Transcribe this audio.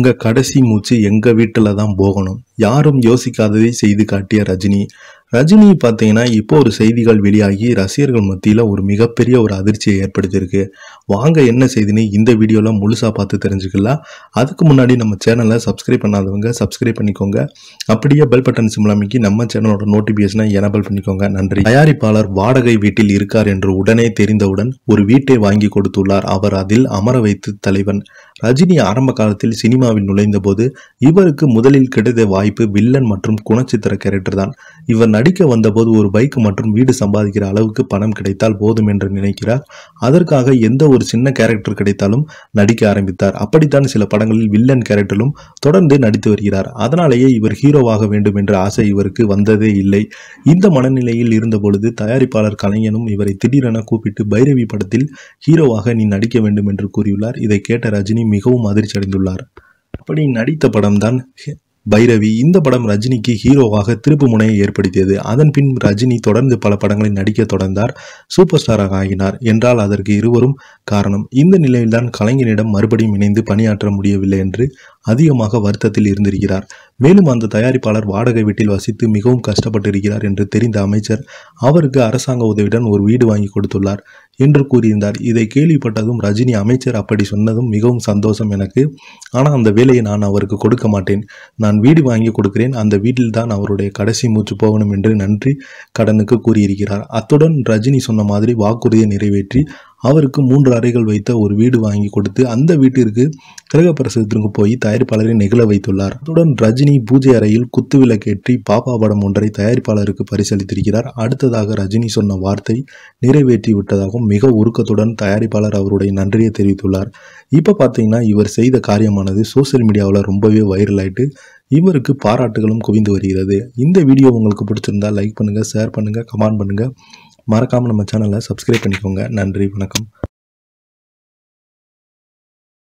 உங்க கடைசி மூச்சு எங்க வீட்டுல தான் போகணும் யாரும் யோசிக்காததை செய்து காட்டிய ரஜினி ரஜினி பார்த்தீங்கன்னா இப்போ ஒரு செய்திகள் வெளியாகி ரசிகர்கள் மத்தியில் ஒரு மிகப்பெரிய ஒரு அதிர்ச்சியை ஏற்படுத்தியிருக்கு வாங்க என்ன செய்தின்னு இந்த வீடியோவில் முழுசாக பார்த்து தெரிஞ்சுக்கலாம் அதுக்கு முன்னாடி நம்ம சேனலை சப்ஸ்கிரைப் பண்ணாதவங்க சப்ஸ்கிரைப் பண்ணிக்கோங்க அப்படியே பெல் பட்டன் சிம்லாமிக்கு நம்ம சேனலோட நோட்டிஃபிகேஷனை எனபிள் பண்ணிக்கோங்க நன்றி தயாரிப்பாளர் வாடகை வீட்டில் இருக்கார் என்று உடனே தெரிந்தவுடன் ஒரு வீட்டை வாங்கி கொடுத்துள்ளார் அவர் அதில் அமர வைத்து தலைவன் ரஜினி ஆரம்ப காலத்தில் சினிமாவில் நுழைந்த இவருக்கு முதலில் கிடைத்த வாய்ப்பு வில்லன் மற்றும் குணச்சித்திர கேரக்டர் தான் இவர் படிக்க வந்தபோது ஒரு பைக் மற்றும் வீடு சம்பாதிக்கிற அளவுக்கு பணம் கிடைத்தால் போதும் என்று நினைக்கிறார் அதற்காக எந்த ஒரு சின்ன கேரக்டர் கிடைத்தாலும் நடிக்க ஆரம்பித்தார் அப்படித்தான் சில படங்களில் வில்லன் கேரக்டரும் தொடர்ந்து நடித்து வருகிறார் அதனாலேயே இவர் ஹீரோவாக வேண்டும் என்ற ஆசை இவருக்கு வந்ததே இல்லை இந்த மனநிலையில் இருந்தபொழுது தயாரிப்பாளர் கலைஞனும் இவரை திடீரென கூப்பிட்டு பைரவி படத்தில் ஹீரோவாக நீ நடிக்க வேண்டும் என்று கூறியுள்ளார் இதை கேட்ட ரஜினி மிகவும் அதிர்ச்சி அடைந்துள்ளார் அப்படி நடித்த படம்தான் பைரவி இந்த படம் ரஜினிக்கு ஹீரோவாக திருப்பு முனையை ஏற்படுத்தியது அதன் பின் ரஜினி தொடர்ந்து பல படங்களில் நடிக்க தொடர்ந்தார் சூப்பர் ஸ்டாராக ஆகினார் என்றால் அதற்கு இருவரும் காரணம் இந்த நிலையில்தான் கலைஞனிடம் மறுபடியும் இணைந்து பணியாற்ற முடியவில்லை என்று அதிகமாக வருத்தத்தில் இருந்திருக்கிறார் மேலும் அந்த தயாரிப்பாளர் வாடகை வீட்டில் வசித்து மிகவும் கஷ்டப்பட்டிருக்கிறார் என்று தெரிந்த அமைச்சர் அவருக்கு அரசாங்க உதவியுடன் ஒரு வீடு வாங்கி கொடுத்துள்ளார் என்று கூறியிருந்தார் இதை கேள்விப்பட்டதும் ரஜினி அமைச்சர் அப்படி சொன்னதும் மிகவும் சந்தோஷம் எனக்கு ஆனால் அந்த வேலையை நான் அவருக்கு கொடுக்க மாட்டேன் நான் வீடு வாங்கி கொடுக்கிறேன் அந்த வீட்டில் தான் அவருடைய கடைசி மூச்சு போகணும் என்று நன்றி கடனுக்கு கூறியிருக்கிறார் அத்துடன் ரஜினி சொன்ன மாதிரி வாக்குறுதியை நிறைவேற்றி அவருக்கு மூன்று அறைகள் வைத்த ஒரு வீடு வாங்கி கொடுத்து அந்த வீட்டிற்கு கிரகப்பிரசவத்திற்கு போய் தயாரிப்பாளரை நிகழ வைத்துள்ளார் அத்துடன் ரஜினி பூஜை அறையில் குத்துவிளக்கேற்றி பாப்பா படம் ஒன்றை தயாரிப்பாளருக்கு பரிசளித்திருக்கிறார் அடுத்ததாக ரஜினி சொன்ன வார்த்தை நிறைவேற்றி விட்டதாகவும் மிக உருக்கத்துடன் தயாரிப்பாளர் அவருடைய நன்றியை தெரிவித்துள்ளார் இப்போ பார்த்தீங்கன்னா இவர் செய்த காரியமானது சோசியல் மீடியாவில் ரொம்பவே வைரல் ஆயிட்டு இவருக்கு பாராட்டுகளும் குவிந்து வருகிறது இந்த வீடியோ உங்களுக்கு பிடிச்சிருந்தா லைக் பண்ணுங்கள் ஷேர் பண்ணுங்கள் கமெண்ட் பண்ணுங்கள் மறக்காமல் நம்ம சேனலை சப்ஸ்கிரைப் பண்ணிக்கோங்க நன்றி வணக்கம்